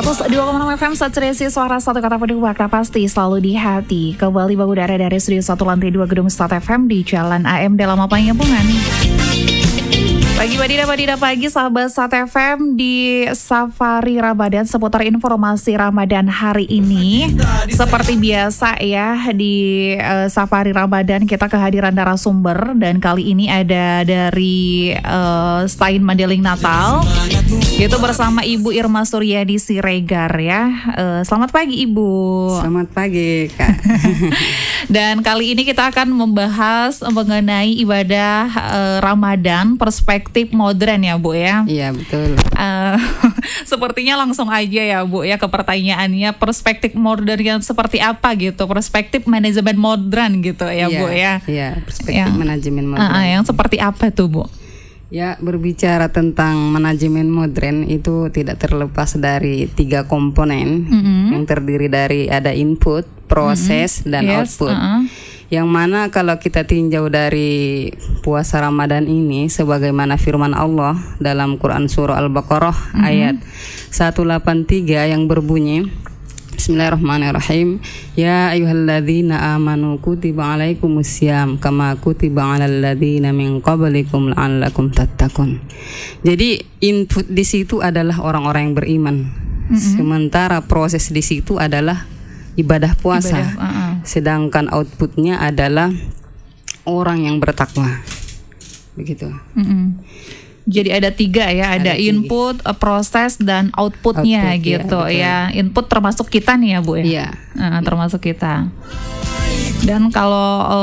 102,6 FM Saturasi Suara Satu Kata pedih Wakna Pasti Selalu di Hati Kembali udara dari Studio satu Lantai 2 Gedung Stat FM di Jalan AM dalam Lapangan Pungan Pagi Madina, Madina pagi sahabat Sat FM di Safari Ramadan seputar informasi Ramadan hari ini. Seperti biasa ya di uh, Safari Ramadan kita kehadiran narasumber dan kali ini ada dari uh, Stein Mandeling Natal yaitu bersama Ibu Irma Suryadi Siregar ya. Uh, selamat pagi Ibu. Selamat pagi Kak. dan kali ini kita akan membahas mengenai ibadah uh, Ramadan perspektif aktif modern ya Bu ya. Iya betul. Uh, sepertinya langsung aja ya Bu ya ke pertanyaannya perspektif modern yang seperti apa gitu perspektif manajemen modern gitu ya, ya Bu ya. Iya perspektif yang, manajemen modern. Uh, uh, yang seperti apa tuh Bu? Ya, berbicara tentang manajemen modern itu tidak terlepas dari tiga komponen mm -hmm. yang terdiri dari ada input, proses, mm -hmm. dan yes, output. Uh -uh. Yang mana kalau kita tinjau dari puasa Ramadan ini sebagaimana firman Allah dalam Quran surah Al-Baqarah mm-hmm. ayat 183 yang berbunyi Bismillahirrahmanirrahim. Ya ayuhalladzina amanu kutiba alaikumusiyam kama kutiba alal ladzina min qablikum la'allakum tattaqun. Jadi input di situ adalah orang-orang yang beriman. Mm-hmm. Sementara proses di situ adalah ibadah puasa. Ibadah, uh -uh sedangkan outputnya adalah orang yang bertakwa begitu mm -hmm. Jadi ada tiga ya, ada, ada input, tiga. Eh, proses dan outputnya output, ya, gitu ya, ya. Input termasuk kita nih ya bu ya, ya. Nah, termasuk kita. Dan kalau e,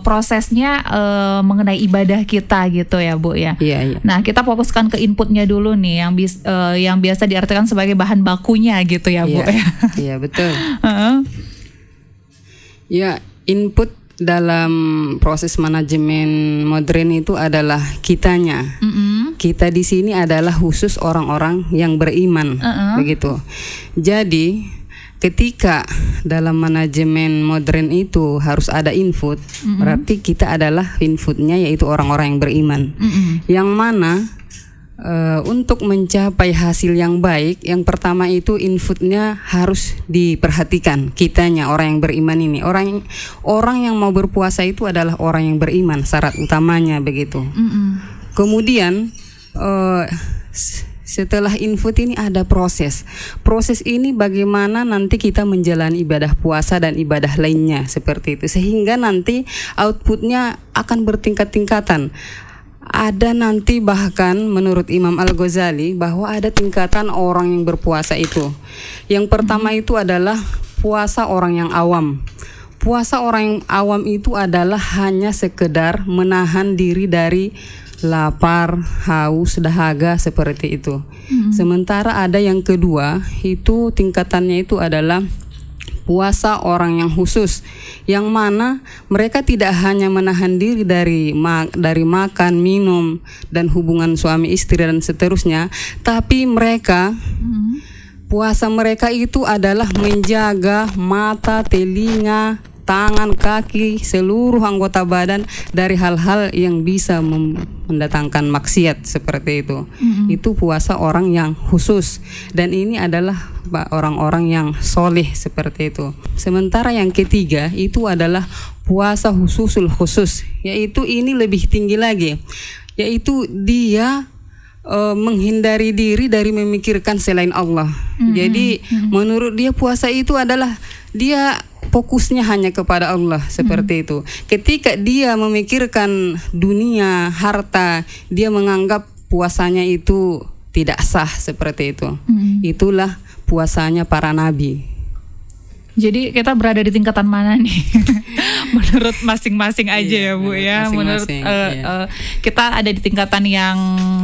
prosesnya e, mengenai ibadah kita gitu ya bu ya. Iya. iya. Nah kita fokuskan ke inputnya dulu nih yang bis, e, yang biasa diartikan sebagai bahan bakunya gitu ya bu iya. ya. Iya, betul. Ya, input dalam proses manajemen modern itu adalah kitanya. Mm -hmm. Kita di sini adalah khusus orang-orang yang beriman, uh -uh. begitu. Jadi ketika dalam manajemen modern itu harus ada input, mm -hmm. berarti kita adalah inputnya yaitu orang-orang yang beriman, mm -hmm. yang mana Eh, untuk mencapai hasil yang baik, yang pertama itu inputnya harus diperhatikan. Kitanya orang yang beriman ini, orang orang yang mau berpuasa itu adalah orang yang beriman. Syarat utamanya begitu. Mm -mm. Kemudian uh, setelah input ini ada proses. Proses ini bagaimana nanti kita menjalani ibadah puasa dan ibadah lainnya seperti itu sehingga nanti outputnya akan bertingkat-tingkatan ada nanti bahkan menurut Imam Al-Ghazali bahwa ada tingkatan orang yang berpuasa itu. Yang pertama itu adalah puasa orang yang awam. Puasa orang yang awam itu adalah hanya sekedar menahan diri dari lapar, haus, dahaga seperti itu. Hmm. Sementara ada yang kedua, itu tingkatannya itu adalah puasa orang yang khusus, yang mana mereka tidak hanya menahan diri dari ma dari makan, minum, dan hubungan suami istri dan seterusnya, tapi mereka mm-hmm. puasa mereka itu adalah menjaga mata, telinga, tangan, kaki, seluruh anggota badan dari hal-hal yang bisa mendatangkan maksiat seperti itu. Mm-hmm. Itu puasa orang yang khusus dan ini adalah orang-orang yang soleh seperti itu. Sementara yang ketiga itu adalah puasa khususul khusus, yaitu ini lebih tinggi lagi, yaitu dia uh, menghindari diri dari memikirkan selain Allah. Mm-hmm. Jadi mm-hmm. menurut dia puasa itu adalah dia fokusnya hanya kepada Allah seperti hmm. itu. Ketika dia memikirkan dunia, harta, dia menganggap puasanya itu tidak sah seperti itu. Hmm. Itulah puasanya para nabi. Jadi kita berada di tingkatan mana nih? menurut masing-masing aja iya, ya Bu ya. menurut uh, iya. uh, kita ada di tingkatan yang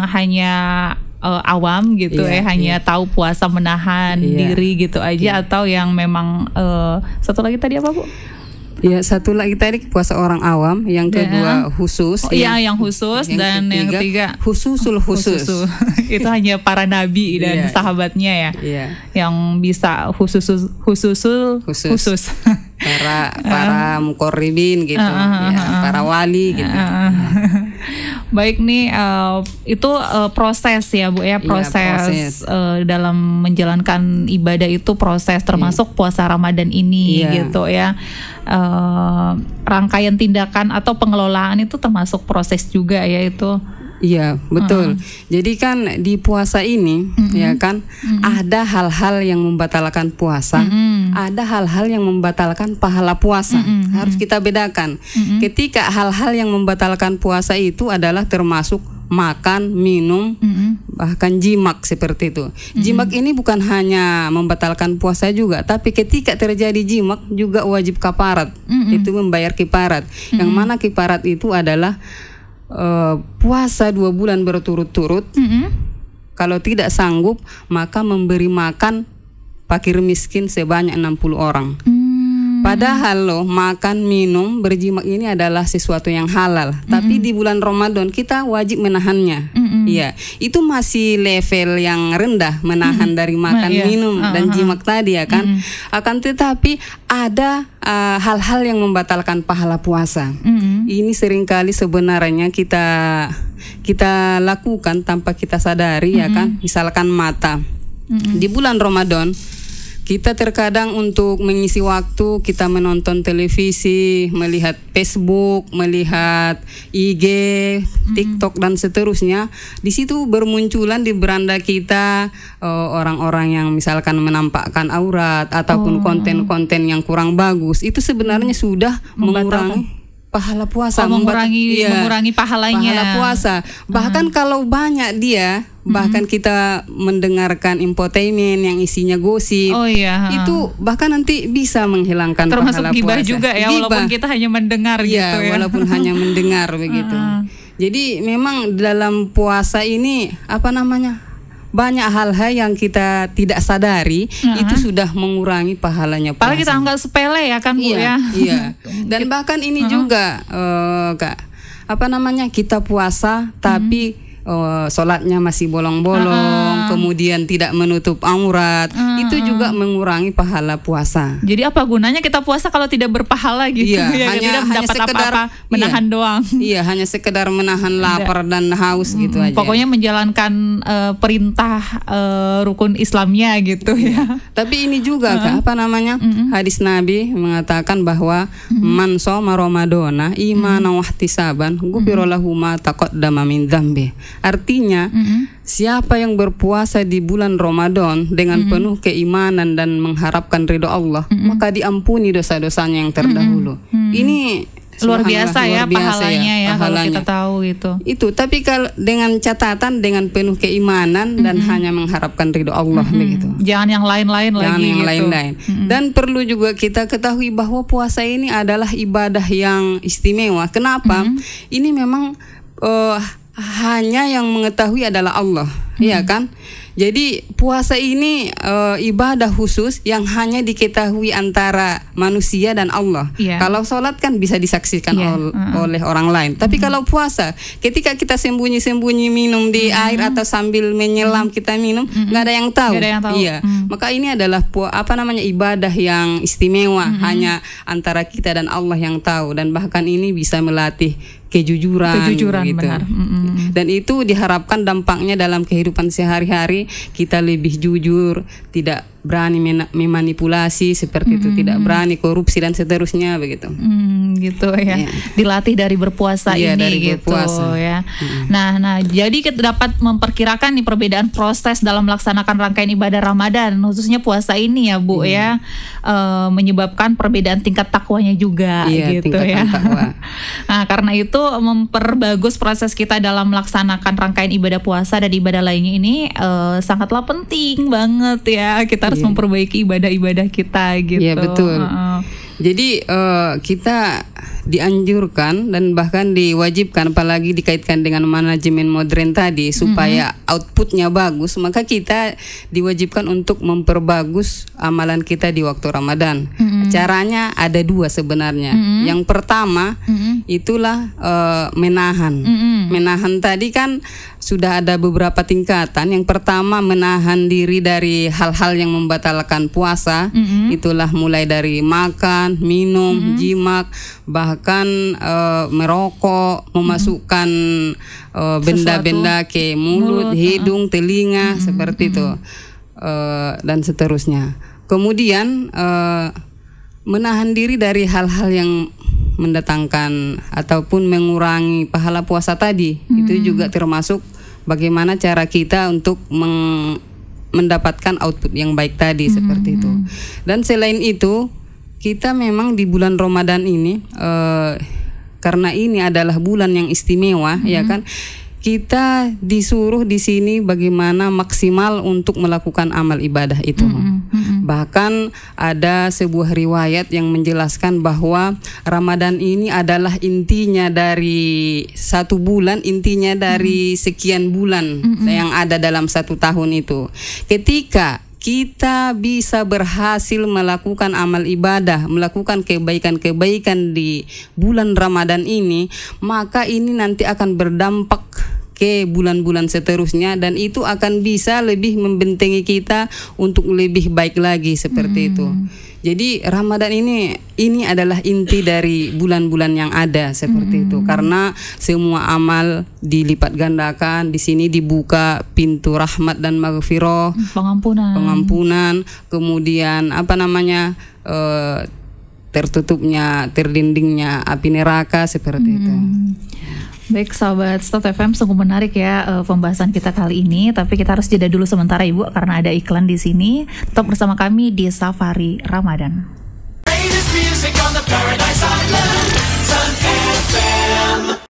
hanya uh, awam gitu yeah, ya yeah. hanya tahu puasa menahan yeah. diri gitu aja yeah. atau yang memang uh, satu lagi tadi apa Bu? Ya satu lagi tadi puasa orang awam, yang iya. kedua khusus. Oh, iya yang, yang khusus yang dan ketiga, yang ketiga khususul khusus. khusus. itu hanya para nabi iya. dan yeah. sahabatnya ya. Yeah. Yang bisa khusus khususul khusus. khusus. para para mukorribin gitu, uh, uh, uh, ya, para wali gitu. Uh, uh, uh. Baik nih uh, itu uh, proses ya Bu ya proses, iya, proses. Uh, dalam menjalankan ibadah itu proses termasuk iya. puasa Ramadan ini iya. gitu ya. Uh, rangkaian tindakan atau pengelolaan itu termasuk proses juga ya itu. Iya, betul. Mm. Jadi kan di puasa ini mm -hmm. ya kan mm -hmm. ada hal-hal yang membatalkan puasa, mm -hmm. ada hal-hal yang membatalkan pahala puasa. Mm -hmm. Harus kita bedakan. Mm -hmm. Ketika hal-hal yang membatalkan puasa itu adalah termasuk makan, minum, mm -hmm. bahkan jimak seperti itu. Jimak mm -hmm. ini bukan hanya membatalkan puasa juga, tapi ketika terjadi jimak juga wajib kaparat. Mm -hmm. Itu membayar kiparat. Mm -hmm. Yang mana kiparat itu adalah uh, puasa dua bulan berturut-turut, mm -hmm. kalau tidak sanggup maka memberi makan fakir miskin sebanyak 60 orang. Mm. Padahal loh makan minum berjimat ini adalah sesuatu yang halal, mm -hmm. tapi di bulan Ramadan kita wajib menahannya. Mm -hmm. Iya, itu masih level yang rendah menahan -hmm. dari makan nah, iya. minum uh ah, -huh. dan ah, ah. jimat tadi ya kan. Mm-hmm. Akan tetapi ada eh, hal-hal uh, yang membatalkan pahala puasa. Mm-hmm hmm. ini seringkali sebenarnya kita kita lakukan tanpa kita sadari hmm. ya kan misalkan mata hmm. di bulan Ramadan kita terkadang untuk mengisi waktu kita menonton televisi, melihat Facebook, melihat IG, TikTok mm. dan seterusnya. Di situ bermunculan di beranda kita eh, orang-orang yang misalkan menampakkan aurat ataupun konten oh. konten-konten yang kurang bagus. Itu sebenarnya mm. sudah mengurangi pahala puasa oh, mengurangi ya, mengurangi pahalanya pahala puasa bahkan hmm. kalau banyak dia hmm. bahkan hmm. kita mendengarkan infotainment yang isinya gosip oh, iya. itu bahkan nanti bisa menghilangkan termasuk pahala gibah puasa. juga ya gibah. walaupun kita hanya mendengar ya, gitu ya walaupun hanya mendengar begitu jadi memang dalam puasa ini apa namanya banyak hal-hal yang kita tidak sadari uh-huh. itu sudah mengurangi pahalanya. Apalagi kita anggap sepele ya kan Bu iya, ya. Iya. Dan bahkan ini uh-huh. juga uh, Kak apa namanya kita puasa tapi uh, eh, sholatnya masih bolong-bolong, uh huh kemudian tidak menutup aurat, uh itu juga mengurangi pahala puasa. Jadi apa gunanya kita puasa kalau tidak berpahala gitu? Iya, ya, hanya, tidak hanya sekedar apa -apa, iya. menahan iya, doang. Iya, hanya sekedar menahan lapar dan haus hmm, gitu aja. Pokoknya menjalankan uh, perintah uh, rukun Islamnya gitu iya. ya. Tapi ini juga uh apa namanya? Uh Hadis Nabi mengatakan bahwa Manso maromadona soma Ramadana imanan takot ghufira lahu Artinya, mm -hmm. siapa yang berpuasa di bulan Ramadan dengan mm -hmm. penuh keimanan dan mengharapkan ridho Allah, mm -hmm. maka diampuni dosa-dosanya yang terdahulu. Mm -hmm. Ini luar biasa luar ya biasa ya, pahalanya ya, ya kalau kita tahu gitu. Itu, tapi kalau dengan catatan dengan penuh keimanan mm -hmm. dan hanya mengharapkan ridho Allah mm -hmm. begitu. Jangan yang lain-lain lagi Jangan yang gitu. lain-lain. Mm -hmm. Dan perlu juga kita ketahui bahwa puasa ini adalah ibadah yang istimewa. Kenapa? Mm -hmm. Ini memang uh, hanya yang mengetahui adalah Allah, hmm. ya kan? Jadi puasa ini e, ibadah khusus yang hanya diketahui antara manusia dan Allah. Yeah. Kalau sholat kan bisa disaksikan yeah. ol, mm. oleh orang lain. Tapi mm. kalau puasa, ketika kita sembunyi-sembunyi minum di mm. air atau sambil menyelam mm. kita minum, nggak Gak ada yang tahu. ada yang tahu. Iya. Mm. Maka ini adalah apa namanya ibadah yang istimewa, mm. hanya antara kita dan Allah yang tahu. Dan bahkan ini bisa melatih kejujuran kejujuran gitu. benar mm-hmm. dan itu diharapkan dampaknya dalam kehidupan sehari-hari kita lebih jujur tidak berani memanipulasi seperti mm -hmm. itu, tidak berani korupsi dan seterusnya begitu. Mm, gitu ya. Yeah. Dilatih dari berpuasa yeah, ini dari gitu berpuasa. ya. Mm. Nah, nah jadi kita dapat memperkirakan nih perbedaan proses dalam melaksanakan rangkaian ibadah Ramadan khususnya puasa ini ya, Bu mm. ya. E, menyebabkan perbedaan tingkat takwanya juga yeah, gitu ya. nah, karena itu memperbagus proses kita dalam melaksanakan rangkaian ibadah puasa dan ibadah lainnya ini e, sangatlah penting banget ya. Kita harus yeah. memperbaiki ibadah-ibadah kita gitu. Iya yeah, betul. Uh-uh. Jadi uh, kita dianjurkan dan bahkan diwajibkan apalagi dikaitkan dengan manajemen modern tadi mhm. supaya mm-hmm. outputnya bagus maka kita diwajibkan untuk memperbagus amalan kita di waktu Ramadan. Mm-hmm. Caranya ada dua sebenarnya. Mm-hmm. Yang pertama mm-hmm. itulah uh, menahan. Mm-hmm. Menahan tadi kan sudah ada beberapa tingkatan. Yang pertama menahan diri dari hal-hal yang membatalkan puasa. Mm-hmm. Itulah mulai dari makan, minum, mm-hmm. jimat, bahkan e, merokok, memasukkan mm-hmm. Eh, benda-benda ke mulut, mulut hidung, uh. telinga, mm-hmm. seperti mm-hmm. itu eh, e, dan seterusnya. Kemudian e, menahan diri dari hal-hal yang mendatangkan ataupun mengurangi pahala puasa tadi hmm. itu juga termasuk bagaimana cara kita untuk meng mendapatkan output yang baik tadi hmm. seperti itu hmm. dan selain itu kita memang di bulan Ramadan ini uh, karena ini adalah bulan yang istimewa ya hmm. ya kan kita disuruh di sini bagaimana maksimal untuk melakukan amal ibadah itu. Mm -hmm. Mm -hmm. Bahkan ada sebuah riwayat yang menjelaskan bahwa Ramadan ini adalah intinya dari satu bulan, intinya dari mm -hmm. sekian bulan mm -hmm. yang ada dalam satu tahun itu. Ketika kita bisa berhasil melakukan amal ibadah, melakukan kebaikan-kebaikan di bulan Ramadan ini, maka ini nanti akan berdampak ke bulan-bulan seterusnya dan itu akan bisa lebih membentengi kita untuk lebih baik lagi seperti hmm. itu. Jadi Ramadan ini ini adalah inti dari bulan-bulan yang ada seperti hmm. itu karena semua amal dilipat gandakan di sini dibuka pintu rahmat dan maghfirah pengampunan pengampunan kemudian apa namanya uh, tertutupnya terdindingnya api neraka seperti hmm. itu. Baik sahabat Stot FM, sungguh menarik ya uh, pembahasan kita kali ini. Tapi kita harus jeda dulu sementara Ibu karena ada iklan di sini. Tetap bersama kami di Safari Ramadan.